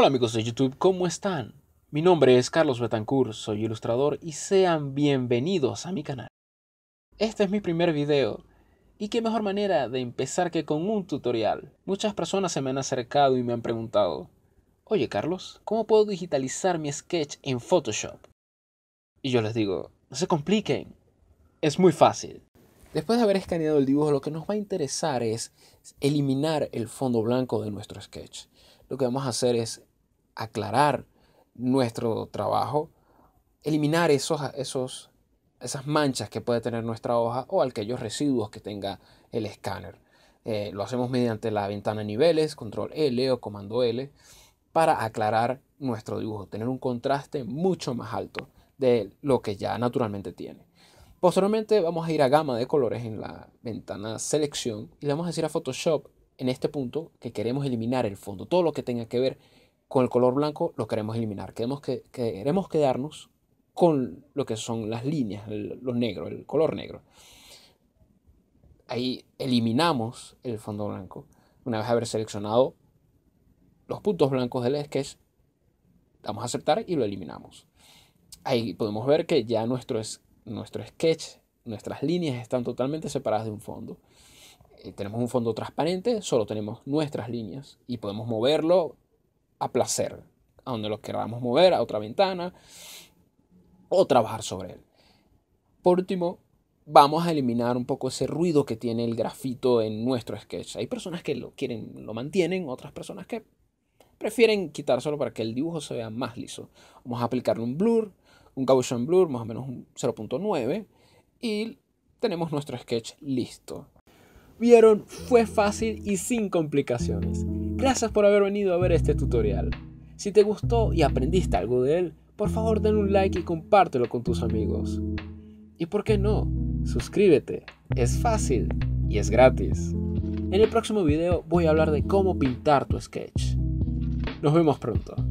Hola amigos de YouTube, ¿cómo están? Mi nombre es Carlos Betancourt, soy ilustrador y sean bienvenidos a mi canal. Este es mi primer video y qué mejor manera de empezar que con un tutorial. Muchas personas se me han acercado y me han preguntado, oye Carlos, ¿cómo puedo digitalizar mi sketch en Photoshop? Y yo les digo, no se compliquen, es muy fácil. Después de haber escaneado el dibujo, lo que nos va a interesar es eliminar el fondo blanco de nuestro sketch. Lo que vamos a hacer es aclarar nuestro trabajo, eliminar esos, esos, esas manchas que puede tener nuestra hoja o aquellos residuos que tenga el escáner. Eh, lo hacemos mediante la ventana niveles, control L o comando L, para aclarar nuestro dibujo, tener un contraste mucho más alto de lo que ya naturalmente tiene. Posteriormente vamos a ir a gama de colores en la ventana selección y le vamos a decir a Photoshop en este punto que queremos eliminar el fondo, todo lo que tenga que ver con el color blanco lo queremos eliminar. Queremos, queremos quedarnos con lo que son las líneas, los negros, el color negro. Ahí eliminamos el fondo blanco. Una vez haber seleccionado los puntos blancos del sketch, vamos a aceptar y lo eliminamos. Ahí podemos ver que ya nuestro, nuestro sketch, nuestras líneas están totalmente separadas de un fondo. Eh, tenemos un fondo transparente, solo tenemos nuestras líneas y podemos moverlo a placer, a donde lo queramos mover, a otra ventana, o trabajar sobre él. Por último, vamos a eliminar un poco ese ruido que tiene el grafito en nuestro sketch. Hay personas que lo quieren, lo mantienen, otras personas que prefieren quitárselo para que el dibujo se vea más liso. Vamos a aplicarle un blur, un Gaussian blur, más o menos un 0.9, y tenemos nuestro sketch listo vieron fue fácil y sin complicaciones. Gracias por haber venido a ver este tutorial. Si te gustó y aprendiste algo de él, por favor den un like y compártelo con tus amigos. Y por qué no, suscríbete, es fácil y es gratis. En el próximo video voy a hablar de cómo pintar tu sketch. Nos vemos pronto.